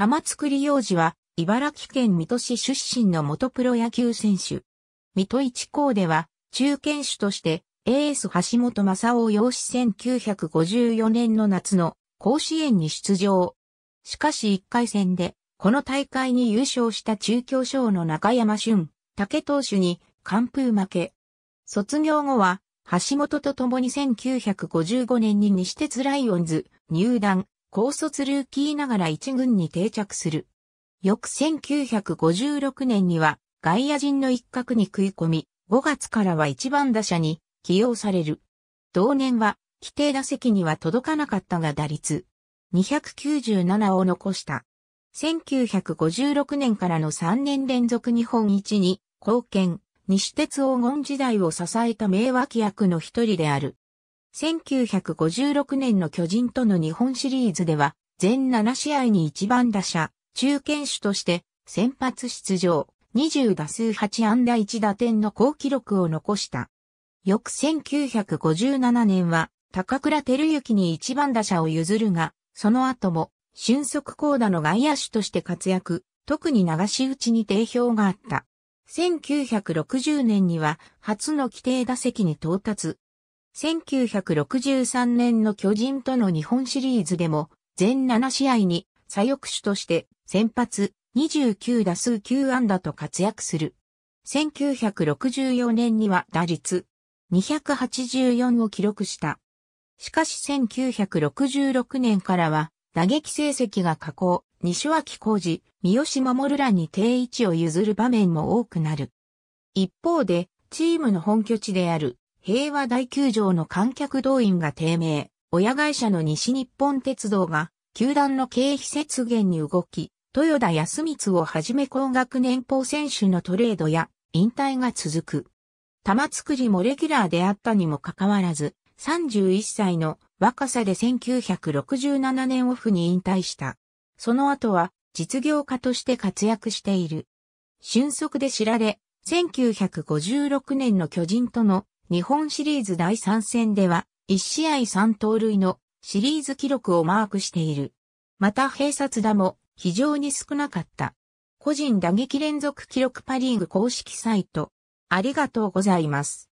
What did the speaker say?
玉造用事は、茨城県水戸市出身の元プロ野球選手。水戸一高では、中堅手として、エース橋本正夫養子1954年の夏の甲子園に出場。しかし1回戦で、この大会に優勝した中京賞の中山俊、竹投手に完封負け。卒業後は、橋本と共に1955年に西鉄ライオンズ入団、高卒ルーキーながら一軍に定着する。翌1956年には外野陣の一角に食い込み、5月からは一番打者に起用される。同年は規定打席には届かなかったが打率297を残した。1956年からの3年連続日本一に貢献、西鉄黄金時代を支えた名脇役の一人である。1956年の巨人との日本シリーズでは、全7試合に1番打者、中堅手として先発出場、20打数8安打1打点の好記録を残した。翌1957年は、高倉照之に1番打者を譲るが、その後も、俊足高打の外野手として活躍、特に流し打ちに定評があった。1960年には、初の規定打席に到達、1963年の巨人との日本シリーズでも、全7試合に左翼手として先発29打数9安打と活躍する。1964年には打率284を記録した。しかし1966年からは打撃成績が下降、西脇浩二、三好守らに定位置を譲る場面も多くなる。一方で、チームの本拠地である平和大球場の観客動員が低迷、親会社の西日本鉄道が、球団の経費節減に動き、豊田康光をはじめ高額年俸選手のトレードや、引退が続く。玉作りもレギュラーであったにもかかわらず、31歳の若さで1967年オフに引退した。その後は実業家として活躍している。俊足で知られ、1956年の巨人との日本シリーズ第3戦では、1試合3盗塁のシリーズ記録をマークしている。また併殺打も非常に少なかった。個人打撃連続記録パリーグ公式サイト。ありがとうございます。